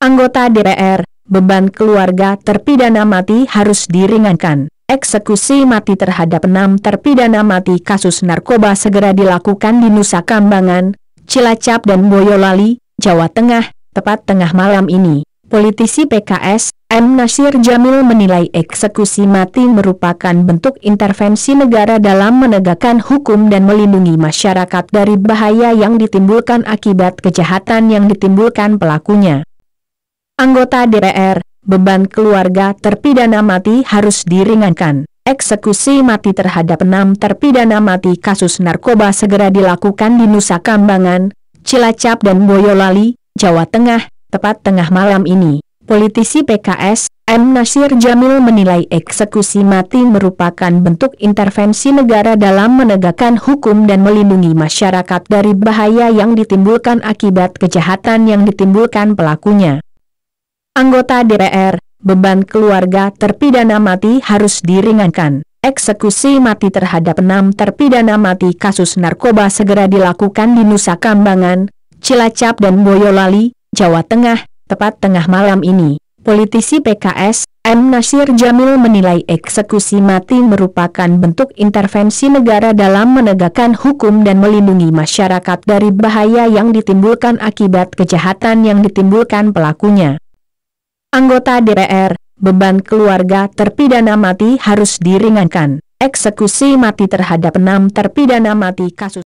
anggota DPR, beban keluarga terpidana mati harus diringankan. Eksekusi mati terhadap enam terpidana mati kasus narkoba segera dilakukan di Nusa Kambangan, Cilacap dan Boyolali, Jawa Tengah, tepat tengah malam ini. Politisi PKS, M. Nasir Jamil menilai eksekusi mati merupakan bentuk intervensi negara dalam menegakkan hukum dan melindungi masyarakat dari bahaya yang ditimbulkan akibat kejahatan yang ditimbulkan pelakunya anggota DPR, beban keluarga terpidana mati harus diringankan. Eksekusi mati terhadap enam terpidana mati kasus narkoba segera dilakukan di Nusa Kambangan, Cilacap dan Boyolali, Jawa Tengah, tepat tengah malam ini. Politisi PKS, M. Nasir Jamil menilai eksekusi mati merupakan bentuk intervensi negara dalam menegakkan hukum dan melindungi masyarakat dari bahaya yang ditimbulkan akibat kejahatan yang ditimbulkan pelakunya. Anggota DPR, beban keluarga terpidana mati harus diringankan. Eksekusi mati terhadap enam terpidana mati kasus narkoba segera dilakukan di Nusa Kambangan, Cilacap dan Boyolali, Jawa Tengah, tepat tengah malam ini. Politisi PKS, M. Nasir Jamil menilai eksekusi mati merupakan bentuk intervensi negara dalam menegakkan hukum dan melindungi masyarakat dari bahaya yang ditimbulkan akibat kejahatan yang ditimbulkan pelakunya anggota DPR, beban keluarga terpidana mati harus diringankan. Eksekusi mati terhadap enam terpidana mati kasus